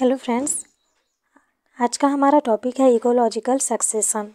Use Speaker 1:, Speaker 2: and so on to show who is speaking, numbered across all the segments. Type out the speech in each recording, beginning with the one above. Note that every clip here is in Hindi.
Speaker 1: हेलो फ्रेंड्स आज का हमारा टॉपिक है इकोलॉजिकल सक्सेसन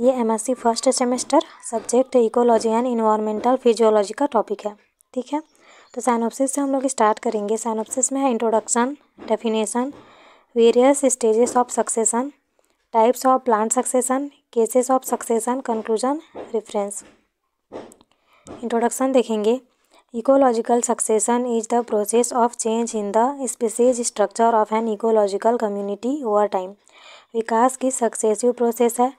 Speaker 1: ये MSc first semester subject ecology and environmental physiology का टॉपिक है ठीक है तो साइनोप्सिस से हम लोग स्टार्ट करेंगे साइनोप्सिस में है introduction definition various stages of succession types of plant succession causes of succession conclusion reference introduction देखेंगे ecological succession is the process of change in the species structure of an ecological community over time विकास की सक्सेसिव प्रोसेस है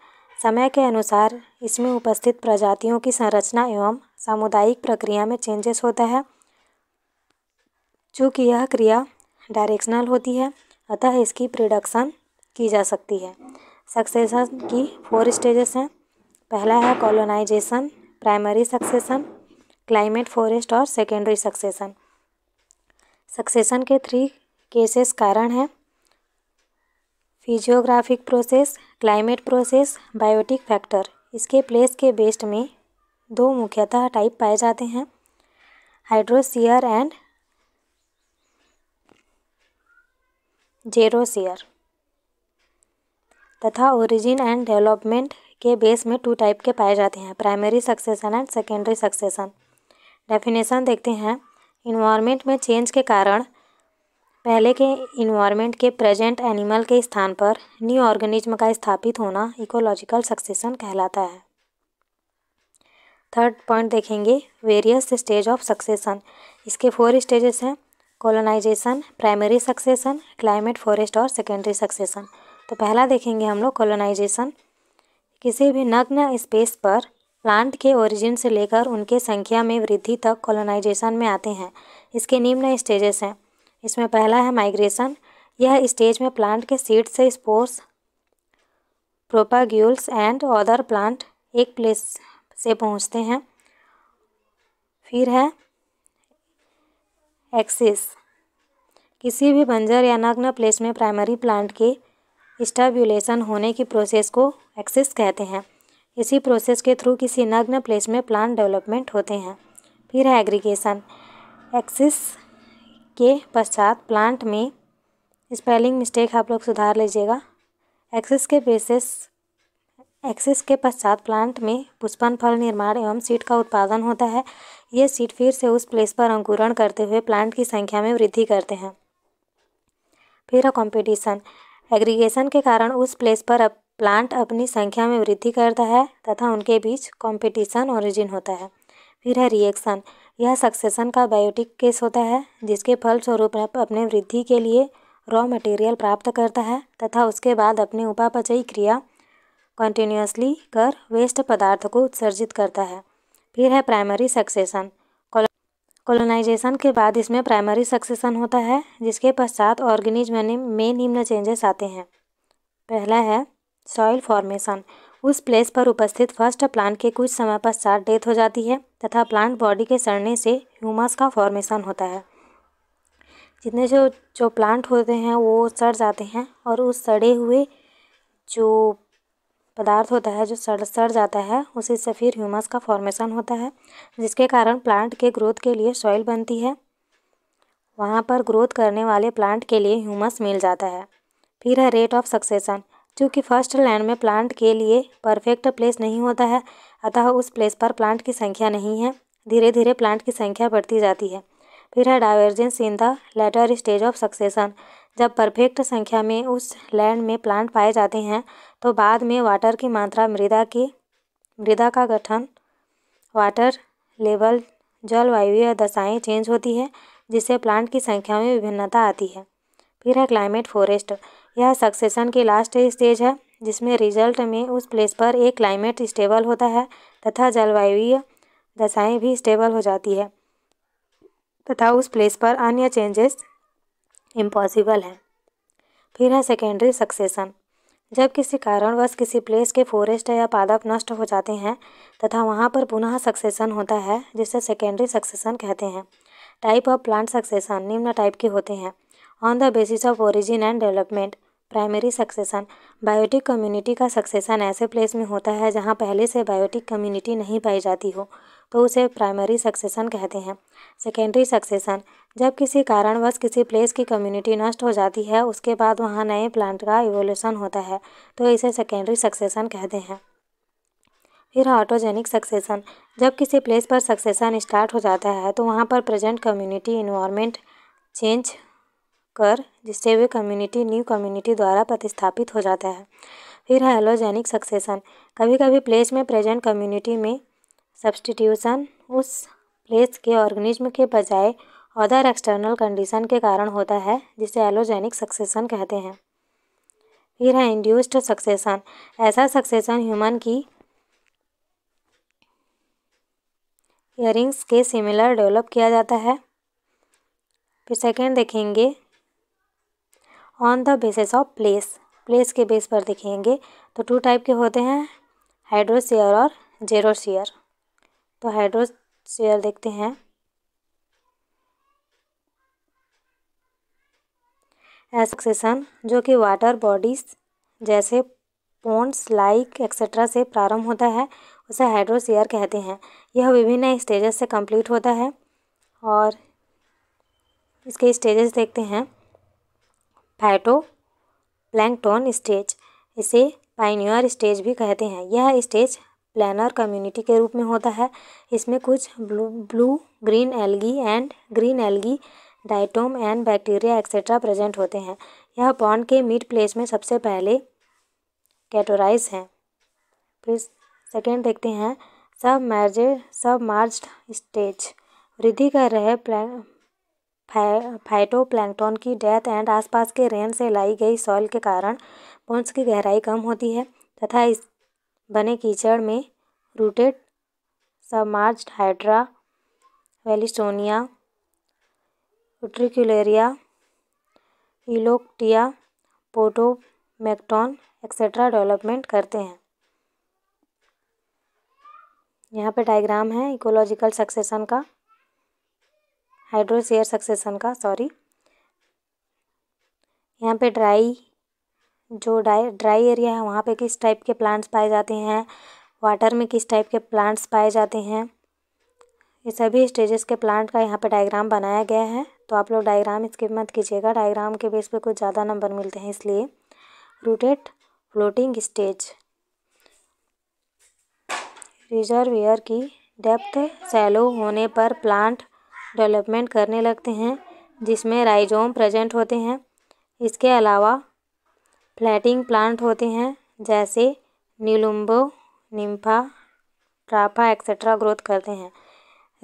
Speaker 1: समय के अनुसार इसमें उपस्थित प्रजातियों की संरचना एवं सामुदायिक प्रक्रिया में चेंजेस होता है चूँकि यह क्रिया डायरेक्शनल होती है अतः इसकी प्रिडक्शन की जा सकती है सक्सेसन की फोर स्टेजेस हैं पहला है colonisation primary succession climate forest और सेकेंडरी सक्सेसन सक्सेसन के थ्री केसेस कारण हैं physiographic process climate process biotic factor इसके प्लेस के बेस्ट में दो मुख्यतः टाइप पाए जाते हैं हाइड्रोसियर एंड जेरोसियर तथा ओरिजिन एंड डेवलपमेंट के बेस में टू टाइप के पाए जाते हैं primary succession and secondary succession definition देखते हैं इन्वायरमेंट में चेंज के कारण पहले के इन्वायरमेंट के प्रेजेंट एनिमल के स्थान पर न्यू ऑर्गेनिज्म का स्थापित होना इकोलॉजिकल सक्सेशन कहलाता है थर्ड पॉइंट देखेंगे वेरियस स्टेज ऑफ सक्सेशन इसके फोर स्टेजेस हैं colonization primary succession climate forest और सेकेंडरी सक्सेशन तो पहला देखेंगे हम लोग कॉलोनाइजेशन किसी भी नग्न स्पेस पर प्लांट के ओरिजिन से लेकर उनके संख्या में वृद्धि तक कॉलोनाइजेशन में आते हैं इसके निम्न स्टेजेस हैं इसमें पहला है माइग्रेशन यह स्टेज में प्लांट के सीड से spores propagules and other plant एक प्लेस से पहुंचते हैं फिर है एक्सिस किसी भी बंजर या नग्न प्लेस में प्राइमरी प्लांट के स्टाब्यूलेशन होने की प्रोसेस को एक्सिस कहते हैं इसी प्रोसेस के थ्रू किसी नग्न प्लेस में प्लान डेवलपमेंट होते हैं फिर है एग्रीगेशन एक्सिस के पश्चात प्लांट में स्पेलिंग मिस्टेक आप लोग सुधार लीजिएगा एक्सिस के बेसिस एक्सिस के पश्चात प्लांट में पुष्पन फल निर्माण एवं सीड का उत्पादन होता है ये सीड फिर से उस प्लेस पर अंकुरण करते हुए प्लांट की संख्या में वृद्धि करते हैं फिर है कॉम्पिटिशन एग्रीगेशन के कारण उस प्लेस पर अब प्लांट अपनी संख्या में वृद्धि करता है तथा उनके बीच कंपटीशन ओरिजिन होता है फिर है रिएक्शन यह सक्सेशन का बायोटिक केस होता है जिसके फलस्वरूप अपने वृद्धि के लिए रॉ मटेरियल प्राप्त करता है तथा उसके बाद अपनी उपापचयी क्रिया कंटिन्यूसली कर वेस्ट पदार्थ को उत्सर्जित करता है फिर है प्राइमरी सक्सेशन कॉलोनाइजेशन के बाद इसमें प्राइमरी सक्सेशन होता है जिसके पश्चात ऑर्गेनिज्म में निम्न चेंजेस आते हैं पहला है सॉइल फॉर्मेशन उस प्लेस पर उपस्थित फर्स्ट प्लांट के कुछ समय पश्चात डेथ हो जाती है तथा प्लांट बॉडी के सड़ने से ह्यूमस का फॉर्मेशन होता है जितने जो जो प्लांट होते हैं वो सड़ जाते हैं और उस सड़े हुए जो पदार्थ होता है जो सड़ सड़ जाता है उसी से फिर ह्यूमस का फॉर्मेशन होता है जिसके कारण प्लांट के ग्रोथ के लिए सॉइल बनती है वहाँ पर ग्रोथ करने वाले प्लांट के लिए ह्यूमस मिल जाता है फिर है रेट ऑफ सक्सेसन चूँकि फर्स्ट लाइन में प्लांट के लिए परफेक्ट प्लेस नहीं होता है अतः उस प्लेस पर प्लांट की संख्या नहीं है धीरे धीरे प्लांट की संख्या बढ़ती जाती है फिर है divergence in the later stage of succession जब परफेक्ट संख्या में उस लैंड में प्लांट पाए जाते हैं तो बाद में वाटर की मात्रा मृदा की मृदा का गठन वाटर लेवल जलवायु या दशाएँ चेंज होती है जिससे प्लांट की संख्या में विभिन्नता आती है फिर है क्लाइमेट फॉरेस्ट यह सक्सेशन की लास्ट स्टेज है जिसमें रिजल्ट में उस प्लेस पर एक क्लाइमेट स्टेबल होता है तथा जलवायु दशाएं भी स्टेबल हो जाती है तथा उस प्लेस पर अन्य चेंजेस इम्पॉसिबल हैं फिर है सेकेंडरी सक्सेशन जब किसी कारणवश किसी प्लेस के फॉरेस्ट या पादप नष्ट हो जाते हैं तथा वहाँ पर पुनः सक्सेशन होता है जिसे सेकेंडरी सक्सेशन कहते हैं टाइप ऑफ प्लांट सक्सेशन निम्न टाइप के होते हैं on the basis of origin and development primary succession biotic community का सक्सेशन ऐसे प्लेस में होता है जहाँ पहले से बायोटिक कम्युनिटी नहीं पाई जाती हो तो उसे प्राइमरी सक्सेशन कहते हैं सेकेंडरी सक्सेशन जब किसी कारणवश किसी प्लेस की कम्युनिटी नष्ट हो जाती है उसके बाद वहाँ नए प्लांट का इवोल्यूशन होता है तो इसे सेकेंडरी सक्सेशन कहते हैं फिर ऑटोजेनिक सक्सेशन जब किसी प्लेस पर सक्सेशन स्टार्ट हो जाता है तो वहाँ पर प्रेजेंट कम्युनिटी इन्वायरमेंट चेंज कर जिससे वे कम्युनिटी न्यू कम्युनिटी द्वारा प्रतिस्थापित हो जाता है फिर है एलोजेनिक सक्सेशन कभी कभी प्लेस में प्रेजेंट कम्युनिटी में सब्सटीट्यूशन उस प्लेस के ऑर्गेनिज्म के बजाय अदर एक्सटर्नल कंडीशन के कारण होता है जिसे एलोजेनिक सक्सेशन कहते हैं फिर है इंड्यूस्ड सक्सेशन ऐसा सक्सेशन ह्यूमन की इयरिंग्स के सिमिलर डेवलप किया जाता है फिर सेकेंड देखेंगे on the basis of place place के बेस पर देखेंगे तो टू टाइप के होते हैं हाइड्रोसियर और जेरोसियर तो हाइड्रोसियर देखते हैं एसक्सेसन जो कि वाटर बॉडीज जैसे पोन्स लाइक एक्सेट्रा से प्रारंभ होता है उसे हाइड्रोसियर कहते हैं यह विभिन्न स्टेजेस से कंप्लीट होता है और इसके स्टेजेस देखते हैं फैटो प्लैंकटॉन स्टेज इसे पाइनियर स्टेज भी कहते हैं यह स्टेज प्लानर कम्युनिटी के रूप में होता है इसमें कुछ blue blue green algae and green algae diatom and bacteria etcetera present होते हैं यह पॉन्ड के मिड प्लेस में सबसे पहले कैटोराइज हैं फिर सेकेंड देखते हैं सब मैर्जे सब मार्ज स्टेज वृद्धि कर रहे फाइटोप्लैंक्टन की डेथ एंड आसपास के रेन से लाई गई सॉइल के कारण पोन्स की गहराई कम होती है तथा इस बने कीचड़ में rooted submerged hydrilla vallisneria utricularia elodea potamogeton etcetera development करते हैं यहाँ पे डायग्राम है इकोलॉजिकल सक्सेशन का हाइड्रोसेयर सक्सेशन का सॉरी यहाँ पे ड्राई जो ड्राई ड्राई एरिया है वहाँ पे किस टाइप के प्लांट्स पाए जाते हैं वाटर में किस टाइप के प्लांट्स पाए जाते हैं ये सभी स्टेजेस के प्लांट का यहाँ पे डायग्राम बनाया गया है तो आप लोग डायग्राम इसके मत कीजिएगा डायग्राम के बेस पे कुछ ज़्यादा नंबर मिलते हैं इसलिए रूटेड फ्लोटिंग स्टेज एयर की डेप्थ सैलो होने पर प्लांट डेवलपमेंट करने लगते हैं जिसमें राइजोम प्रेजेंट होते हैं इसके अलावा फ्लैटिंग प्लांट होते हैं जैसे नीलुम्बो निम्फा ट्राफा एक्सेट्रा ग्रोथ करते हैं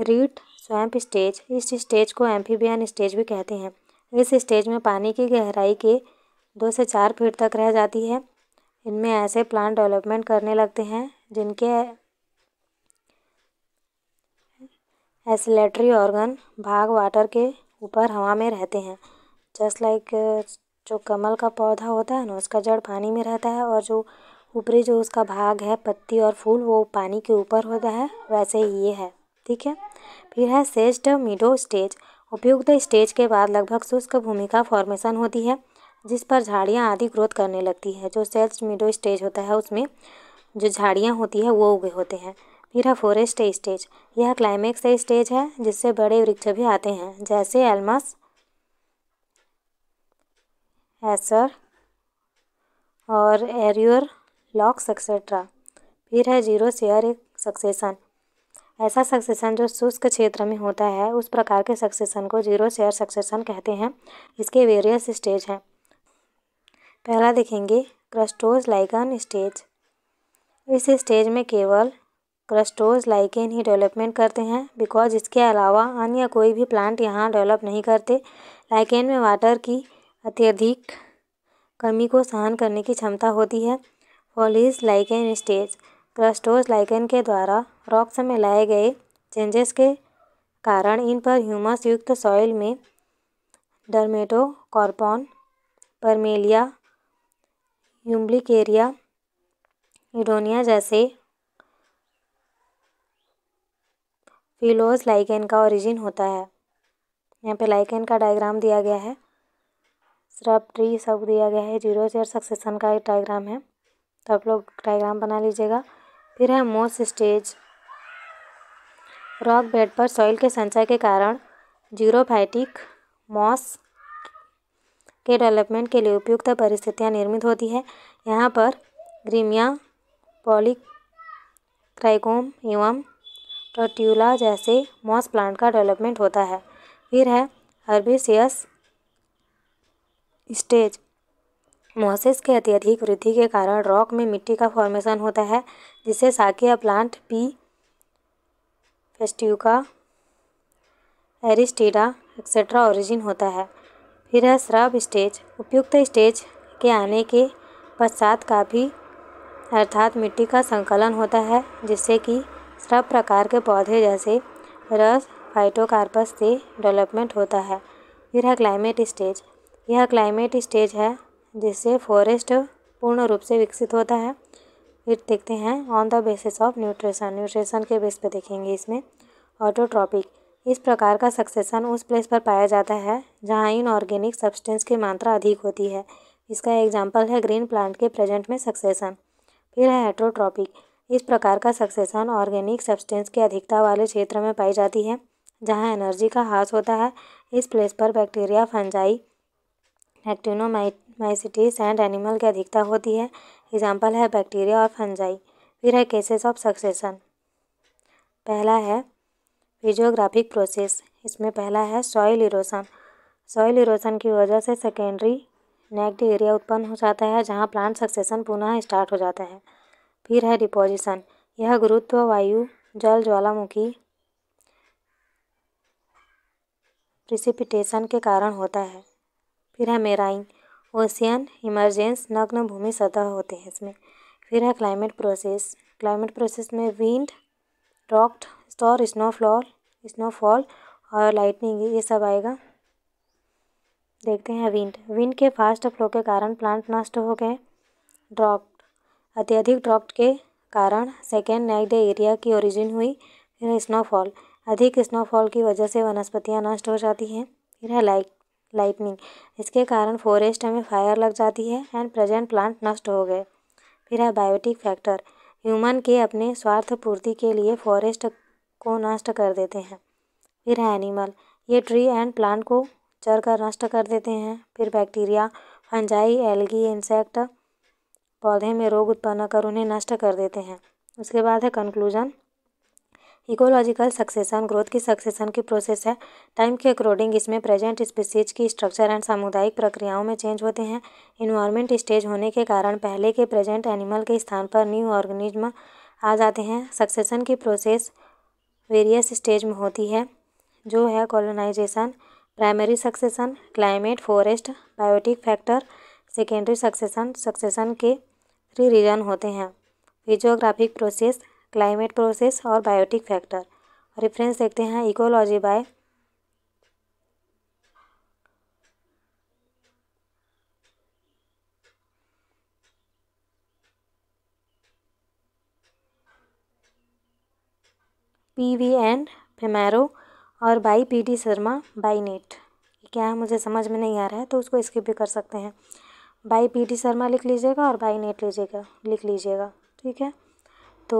Speaker 1: रीट स्वैम्प स्टेज इस स्टेज को एम्फीबियन स्टेज भी कहते हैं इस स्टेज में पानी की गहराई के दो से चार फीट तक रह जाती है इनमें ऐसे प्लांट डेवलपमेंट करने लगते हैं जिनके हैसिलेटरी ऑर्गन भाग वाटर के ऊपर हवा में रहते हैं जस्ट लाइक like, uh, जो कमल का पौधा होता है ना उसका जड़ पानी में रहता है और जो ऊपरी जो उसका भाग है पत्ती और फूल वो पानी के ऊपर होता है वैसे ही ये है ठीक है फिर है सेस्ट मिडो स्टेज उपयुक्त स्टेज के बाद लगभग शुष्क भूमि का फॉर्मेशन होती है जिस पर झाड़ियाँ आदि ग्रोथ करने लगती है जो सेस्ट मिडो स्टेज होता है उसमें जो झाड़ियाँ होती है वो उगे होते हैं फिर है फॉरेस्ट स्टेज यह क्लाइमेक्स स्टेज है जिससे बड़े वृक्ष भी आते हैं जैसे एलमस एसर और एरियर लॉक्स एक्सेट्रा फिर है जीरो सेयर सक्सेसन ऐसा सक्सेसन जो शुष्क क्षेत्र में होता है उस प्रकार के सक्सेसन को जीरो सेयर सक्सेसन कहते हैं इसके वेरियस स्टेज हैं पहला देखेंगे क्रस्टोज लाइगन स्टेज इस स्टेज में केवल क्रस्टोज लाइकेन ही डेवलपमेंट करते हैं बिकॉज इसके अलावा अन्य कोई भी प्लांट यहाँ डेवलप नहीं करते लाइकेन में वाटर की अत्यधिक कमी को सहन करने की क्षमता होती है foliose lichen stage crustose lichen के द्वारा रॉक्स में लाए गए चेंजेस के कारण इन पर ह्यूमस युक्त सॉइल में कॉर्पॉन परमेलिया यूम्बलिकेरिया यूडोनिया जैसे फिलोज तो लाइकेन का ओरिजिन होता है यहाँ पे लाइकेन का डायग्राम दिया गया है श्रब ट्री सब दिया गया है जीरो चेयर सक्सेसन का एक डायग्राम है तो आप लोग डायग्राम बना लीजिएगा फिर है मोस स्टेज रॉक बेड पर सॉइल के संचय के कारण जीरोफाइटिक मॉस के डेवलपमेंट के लिए उपयुक्त परिस्थितियां निर्मित होती है यहाँ पर ग्रीमिया पॉलिक क्राइकोम एवं टोट्यूला जैसे मॉस प्लांट का डेवलपमेंट होता है फिर है हर्बिसियस स्टेज मोसेस के अत्यधिक वृद्धि के कारण रॉक में मिट्टी का फॉर्मेशन होता है जिससे साकिया प्लांट पी फेस्ट्यूका एरिस्टिडा एक्सेट्रा ओरिजिन होता है फिर है श्रब स्टेज उपयुक्त स्टेज के आने के पश्चात काफ़ी अर्थात मिट्टी का संकलन होता है जिससे कि सब प्रकार के पौधे जैसे रस फाइटोकार्पस से डेवलपमेंट होता है फिर है क्लाइमेट स्टेज यह क्लाइमेट स्टेज है जिससे फॉरेस्ट पूर्ण रूप से विकसित होता है फिर देखते हैं on the basis of nutrition nutrition के बेस पर देखेंगे इसमें ऑटोट्रॉपिक इस प्रकार का सक्सेसन उस प्लेस पर पाया जाता है जहाँ इन ऑर्गेनिक सब्सटेंस की मात्रा अधिक होती है इसका एग्जाम्पल है ग्रीन प्लांट के प्रेजेंट में सक्सेसन फिर है हेट्रोट्रॉपिक इस प्रकार का सक्सेशन ऑर्गेनिक सब्सटेंस की अधिकता वाले क्षेत्र में पाई जाती है जहाँ एनर्जी का हास होता है इस प्लेस पर bacteria fungi actinomycetes and animal की अधिकता होती है एग्जाम्पल है बैक्टीरिया और फंजाई फिर है केसेस ऑफ सक्सेशन पहला है फिजियोग्राफिक प्रोसेस इसमें पहला है सॉइल इरोसन सॉइल इरोसन की वजह से सेकेंडरी नेक्ड एरिया उत्पन्न हो जाता है जहाँ प्लांट सक्सेशन पुनः स्टार्ट हो जाता है फिर है डिपोजिशन यह गुरुत्व वायु जल ज्वालामुखी प्रिसिपिटेशन के कारण होता है फिर है मेराइन ओशियन इमरजेंस नग्न भूमि सतह होते हैं इसमें फिर है क्लाइमेट प्रोसेस क्लाइमेट प्रोसेस में विंड रॉक्ड स्टोर स्नोफॉल स्नोफॉल और लाइटनिंग ये सब आएगा देखते हैं विंड विंड के फास्ट फ्लो के कारण प्लांट नष्ट हो गए ड्रॉप अत्यधिक ड्रॉफ्ट के कारण सेकेंड नाइट एरिया की ओरिजिन हुई फिर स्नोफॉल अधिक स्नोफॉल की वजह से वनस्पतियाँ नष्ट हो जाती हैं फिर है लाइट लाइटनिंग इसके कारण फॉरेस्ट में फायर लग जाती है एंड प्रेजेंट प्लांट नष्ट हो गए फिर है बायोटिक फैक्टर ह्यूमन के अपने स्वार्थ पूर्ति के लिए फॉरेस्ट को नष्ट कर देते हैं फिर है एनिमल ये ट्री एंड प्लांट को चर कर नष्ट कर देते हैं फिर बैक्टीरिया फंजाई एल्गी इंसेक्ट पौधे में रोग उत्पन्न कर उन्हें नष्ट कर देते हैं उसके बाद है कंक्लूजन इकोलॉजिकल सक्सेशन ग्रोथ की सक्सेशन की प्रोसेस है टाइम के अकॉर्डिंग इसमें प्रेजेंट स्पीसीज की स्ट्रक्चर एंड सामुदायिक प्रक्रियाओं में चेंज होते हैं इन्वायरमेंट स्टेज होने के कारण पहले के प्रेजेंट एनिमल के स्थान पर न्यू ऑर्गेनिज्म आ जाते हैं सक्सेशन की प्रोसेस वेरियस स्टेज में होती है जो है colonisation primary succession climate forest biotic factor secondary succession succession के थ्री रीजन होते हैं फिजियोग्राफिक प्रोसेस क्लाइमेट प्रोसेस और बायोटिक फैक्टर रेफरेंस देखते हैं ecology by P V and फेमैरो और by P D Sharma by net क्या है मुझे समझ में नहीं आ रहा है तो उसको स्किप भी कर सकते हैं भाई पी टी शर्मा लिख लीजिएगा और भाई नेट लीजिएगा लिख लीजिएगा ठीक है तो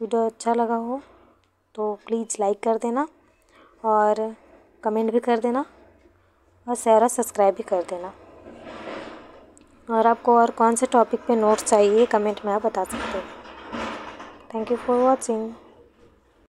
Speaker 1: वीडियो अच्छा लगा हो तो प्लीज़ लाइक कर देना और कमेंट भी कर देना और शेयर और सब्सक्राइब भी कर देना और आपको और कौन से टॉपिक पे नोट्स चाहिए कमेंट में आप बता सकते हो थैंक यू फॉर वॉचिंग